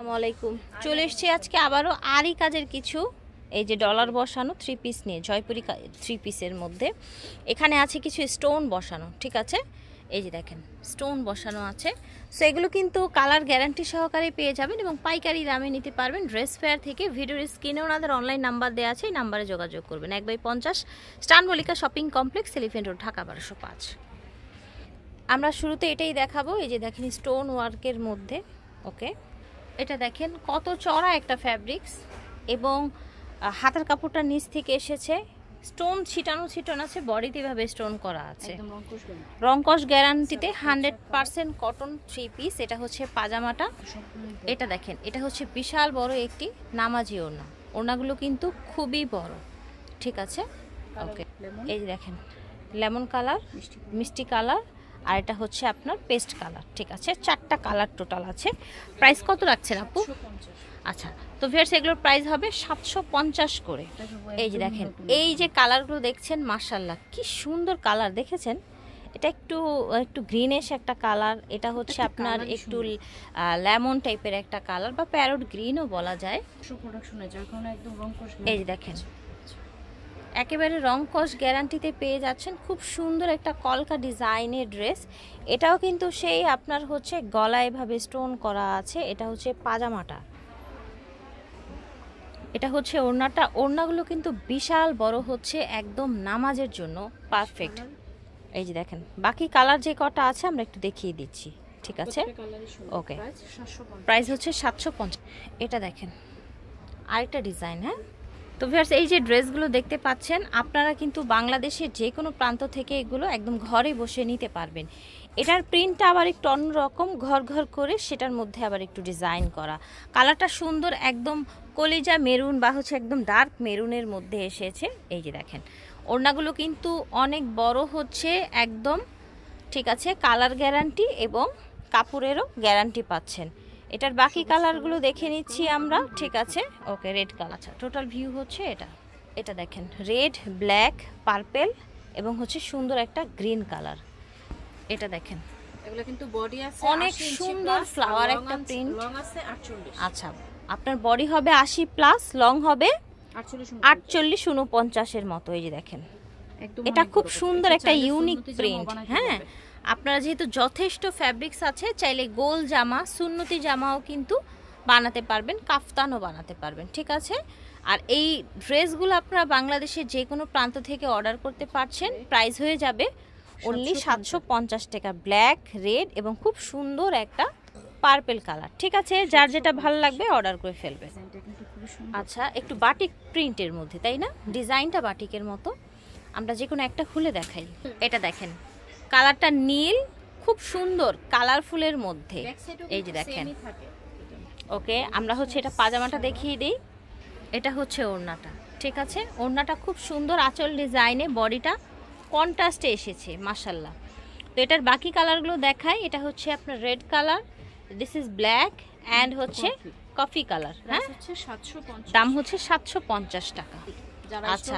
আসসালামাইকুম আলাইকুম চলে এসছি আজকে আবারও আরই কাজের কিছু এই যে ডলার বসানো থ্রি পিস নিয়ে জয়পুরি থ্রি পিসের মধ্যে এখানে আছে কিছু স্টোন বসানো ঠিক আছে এই যে দেখেন স্টোন বসানো আছে সো এগুলো কিন্তু কালার গ্যারান্টি সহকারে পেয়ে যাবেন এবং পাইকারি দামে নিতে পারবেন ড্রেস ফেয়ার থেকে ভিডিওর স্ক্রিনে ওনাদের অনলাইন নাম্বার দেওয়া আছে এই নাম্বারে যোগাযোগ করবেন এক বাই পঞ্চাশ স্টানবলিকা shopping complex elephant road Dhaka বারোশো পাঁচ আমরা শুরুতে এটাই দেখাবো এই যে দেখেন স্টোন ওয়ার্কের মধ্যে ওকে এটা দেখেন কত চড়া একটা ফ্যাব্রিক্স এবং হাতের কাপড়টা নিচ থেকে এসেছে স্টোন ছিটানো ছিটানো আছে বডিতে এভাবে স্টোন করা আছে রংকশ গ্যারান্টিতে hundred percent cotton three piece এটা হচ্ছে পাজামাটা এটা দেখেন এটা হচ্ছে বিশাল বড় একটি নামাজি ওড়না ওড়নাগুলো কিন্তু খুবই বড় ঠিক আছে ওকে এই দেখেন লেমন কালার মিষ্টি কালার আর এটা হচ্ছে আপনার পেস্ট কালার ঠিক আছে চারটা কালার টোটাল আছে প্রাইস কত রাখছেন আপু আচ্ছা তো ফেয়ার্স এগুলোর প্রাইস হবে সাতশো পঞ্চাশ করে এই যে দেখেন এই যে কালারগুলো দেখছেন মার্শাল্লাহ কি সুন্দর কালার দেখেছেন এটা একটু একটু গ্রিনিশ একটা কালার এটা হচ্ছে আপনার একটু লেমন টাইপের একটা কালার বা প্যারট গ্রিনও বলা যায় এই দেখেন একেবারে রং কস গ্যারান্টিতে পেয়ে যাচ্ছেন খুব সুন্দর একটা কলকা ডিজাইনের ড্রেস এটাও কিন্তু সেই আপনার হচ্ছে গলা এভাবে স্টোন করা আছে এটা হচ্ছে পাজামাটা এটা হচ্ছে ওড়নাটা ওড়নাগুলো কিন্তু বিশাল বড় হচ্ছে একদম নামাজের জন্য পারফেক্ট এই যে দেখেন বাকি কালার যে কটা আছে আমরা একটু দেখিয়ে দিচ্ছি ঠিক আছে ওকে প্রাইস হচ্ছে সাতশো এটা দেখেন আরেকটা ডিজাইন হ্যাঁ তো ভিয়ার্স এই যে ড্রেসগুলো দেখতে পাচ্ছেন আপনারা কিন্তু বাংলাদেশের যে কোনো প্রান্ত থেকে এগুলো একদম ঘরে বসে নিতে পারবেন এটার প্রিন্টটা আবার একটু অন্যরকম ঘর ঘর করে সেটার মধ্যে আবার একটু ডিজাইন করা কালারটা সুন্দর একদম কলিজা মেরুন বা হচ্ছে একদম ডার্ক মেরুনের মধ্যে এসেছে এই যে দেখেন ওড়নাগুলো কিন্তু অনেক বড় হচ্ছে একদম ঠিক আছে কালার গ্যারান্টি এবং কাপড়েরও গ্যারান্টি পাচ্ছেন এটার বাকি কালারগুলো দেখে নিচ্ছি আমরা ঠিক আছে ওকে রেড কালার আচ্ছা টোটাল ভিউ হচ্ছে এটা এটা দেখেন রেড ব্ল্যাক পার্পেল এবং হচ্ছে সুন্দর একটা গ্রিন কালার এটা দেখেন এগুলো কিন্তু বডি আছে অনেক সুন্দর ফ্লাওয়ার একটা প্রিন্ট লং আছে 48 আচ্ছা আপনার বডি হবে 80 প্লাস লং হবে 48 49 এর মতো এই যে দেখেন এটা খুব সুন্দর একটা ইউনিক প্রিন্ট হ্যাঁ আপনারা যেহেতু যথেষ্ট ফ্যাব্রিক্স আছে চাইলে গোল জামা সুন্নতি জামাও কিন্তু বানাতে পারবেন কাফতানও বানাতে পারবেন ঠিক আছে আর এই ড্রেসগুলো আপনারা বাংলাদেশের যে কোনো প্রান্ত থেকে অর্ডার করতে পারছেন প্রাইস হয়ে যাবে অনলি সাতশো পঞ্চাশ টাকা ব্ল্যাক রেড এবং খুব সুন্দর একটা পার্পেল কালার ঠিক আছে যার যেটা ভালো লাগবে অর্ডার করে ফেলবে আচ্ছা একটু বাটিক প্রিন্টের মধ্যে তাই না ডিজাইনটা বাটিকের মতো আমরা যে কোনো একটা খুলে দেখাই এটা দেখেন কালারটা নীল খুব সুন্দর কালারফুলের মধ্যে এই যে দেখেন ওকে আমরা হচ্ছে এটা পাজামাটা দেখিয়ে দিই এটা হচ্ছে ওড়নাটা ঠিক আছে ওড়নাটা খুব সুন্দর আঁচল ডিজাইনে বডিটা কন্ট্রাস্টে এসেছে মাসাল্লাহ তো এটার বাকি কালারগুলো দেখায় এটা হচ্ছে আপনার red colour this is black and হচ্ছে কফি কালার হ্যাঁ দাম হচ্ছে সাতশো টাকা আচ্ছা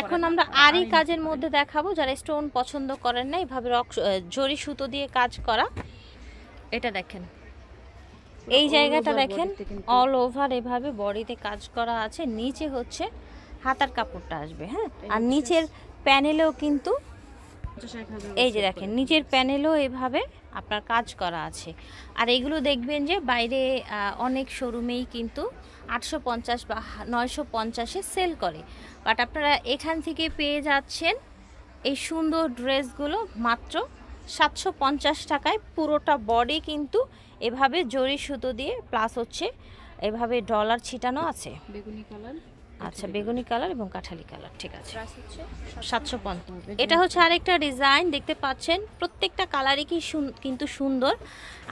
এখন আমরা আরই কাজের মধ্যে দেখাবো যারা স্টোন পছন্দ করেন না এইভাবে জরি সুতো দিয়ে কাজ করা এটা দেখেন এই জায়গাটা দেখেন অল ওভার এভাবে বডিতে কাজ করা আছে নিচে হচ্ছে হাতার কাপড়টা আসবে হ্যাঁ আর নিচের প্যানেলেও কিন্তু এই যে দেখেন নিচের প্যানেলও এভাবে আপনার কাজ করা আছে আর এগুলো দেখবেন যে বাইরে অনেক শোরুমেই কিন্তু আটশো পঞ্চাশ বা নয়শো পঞ্চাশে সেল করে বাট আপনারা এখান থেকে পেয়ে যাচ্ছেন এই সুন্দর ড্রেসগুলো মাত্র সাতশো পঞ্চাশ টাকায় পুরোটা বডি কিন্তু এভাবে জরি সুতো দিয়ে প্লাস হচ্ছে এভাবে ডলার ছিটানো আছে বেগুনি কালার আচ্ছা বেগুনি কালার এবং কাঁঠালি কালার ঠিক আছে সাতশো পঞ্চাশ এটা হচ্ছে আরেকটা ডিজাইন দেখতে পাচ্ছেন প্রত্যেকটা কালারই কি কিন্তু সুন্দর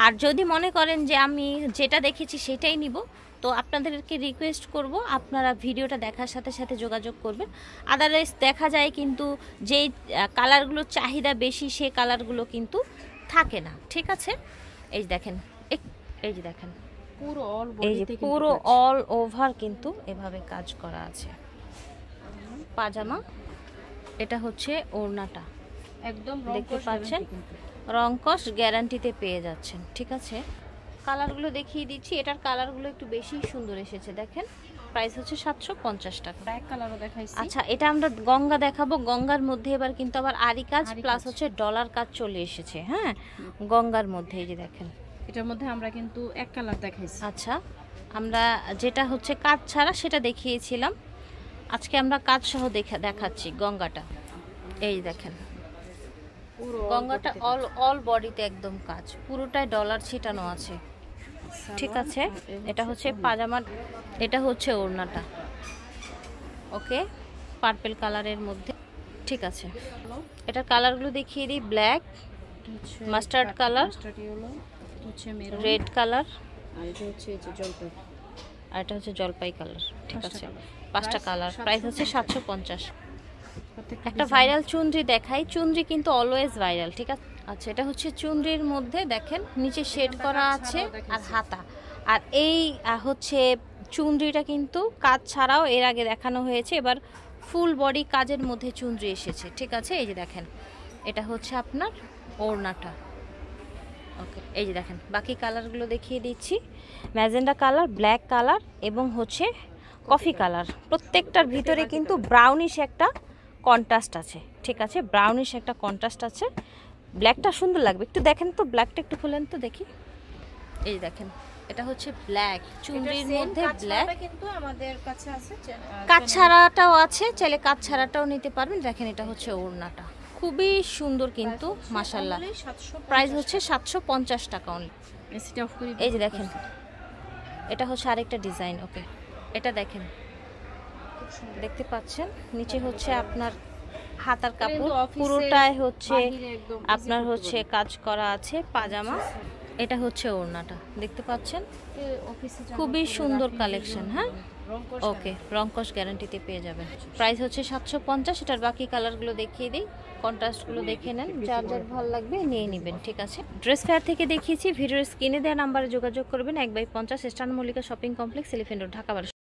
আর যদি মনে করেন যে আমি যেটা দেখেছি সেটাই নিব তো আপনাদেরকে রিকোয়েস্ট করব আপনারা ভিডিওটা দেখার সাথে সাথে যোগাযোগ করবেন আদারওয়াইজ দেখা যায় কিন্তু যেই কালারগুলোর চাহিদা বেশি সে কালারগুলো কিন্তু থাকে না ঠিক আছে এই দেখেন এই যে দেখেন পুরো অল পুরো অল ওভার কিন্তু এভাবে কাজ করা আছে পাজামা এটা হচ্ছে ওড়নাটা একদম দেখতে পাচ্ছেন রংকশ গ্যারান্টিতে পেয়ে যাচ্ছেন ঠিক আছে কালারগুলো দেখিয়ে দিচ্ছি এটার কালারগুলো একটু বেশি সুন্দর এসেছে দেখেন প্রাইস হচ্ছে সাতশো পঞ্চাশ টাকা কালারও আচ্ছা এটা আমরা গঙ্গা দেখাবো গঙ্গার মধ্যে এবার কিন্তু আবার আরি কাজ প্লাস হচ্ছে ডলার কাজ চলে এসেছে হ্যাঁ গঙ্গার মধ্যে এই যে দেখেন এটার মধ্যে আমরা কিন্তু এক কালার দেখাইছি আচ্ছা আমরা যেটা হচ্ছে কাজ ছাড়া সেটা দেখিয়েছিলাম আজকে আমরা কাজ সহ দেখা দেখাচ্ছি গঙ্গাটা এই দেখেন গঙ্গাটা অল অল বডিতে একদম কাজ পুরোটাই ডলার ছিটানো আছে ঠিক আছে এটা হচ্ছে পাজামার এটা হচ্ছে ওড়নাটা ওকে পার্পেল কালারের মধ্যে ঠিক আছে এটার কালারগুলো দেখিয়ে দিই black mustard colour red colour আর এটা হচ্ছে জলপাই কালার ঠিক আছে পাঁচটা কালার প্রাইস হচ্ছে সাতশো পঞ্চাশ একটা ভাইরাল চুনরি দেখাই চুনরি কিন্তু অলওয়েজ ভাইরাল ঠিক আছে আচ্ছা এটা হচ্ছে চুনরির মধ্যে দেখেন নিচে শেড করা আছে আর হাতা আর এই হচ্ছে চুনরিটা কিন্তু কাজ ছাড়াও এর আগে দেখানো হয়েছে এবার ফুল বডি কাজের মধ্যে চুনরি এসেছে ঠিক আছে এই যে দেখেন এটা হচ্ছে আপনার ওড়নাটা ওকে এই যে দেখেন বাকি কালারগুলো দেখিয়ে দিচ্ছি ম্যাজেন্ডা কালার ব্ল্যাক কালার এবং হচ্ছে কফি কালার প্রত্যেকটার ভিতরে কিন্তু ব্রাউনিশ একটা কন্ট্রাস্ট আছে ঠিক আছে ব্রাউনিশ একটা কন্ট্রাস্ট আছে ব্ল্যাকটা সুন্দর লাগবে একটু দেখেন তো ব্ল্যাকটা একটু খোলেন তো দেখি এই দেখেন এটা হচ্ছে ব্ল্যাক চুমড়ির মধ্যে ব্ল্যাক কিন্তু আমাদের কাছে আছে কাজ ছাড়াটাও আছে চাইলে কাজ ছাড়াটাও নিতে পারবেন দেখেন এটা হচ্ছে ওড়নাটা খুবই সুন্দর কিন্তু মাশাআল্লাহ প্রাইস হচ্ছে সাতশো পঞ্চাশ টাকা অনলি এই যে দেখেন এটা হচ্ছে আরেকটা ডিজাইন ওকে এটা দেখেন দেখতে পাচ্ছেন নিচে হচ্ছে আপনার হাতার কাপড় পুরোটাই হচ্ছে আপনার হচ্ছে কাজ করা আছে পাজামা আচ্ছা, আচ্ছা। এটা হচ্ছে ওড়নাটা দেখতে পাচ্ছেন খুবই সুন্দর কালেকশন হ্যাঁ ওকে রংকশ গ্যারান্টিতে পেয়ে যাবেন প্রাইস হচ্ছে সাতশো পঞ্চাশ এটার বাকি কালারগুলো দেখিয়ে দিই কন্ট্রাস্টগুলো দেখে নেন যার যার ভালো লাগবে নিয়ে নেবেন ঠিক আছে ড্রেস ফেয়ার থেকে দেখিয়েছি ভিডিওর স্ক্রিনে দেওয়া নাম্বারে যোগাযোগ করবেন এক বাই পঞ্চাশ স্টান Mallika shopping complex elephant Dhaka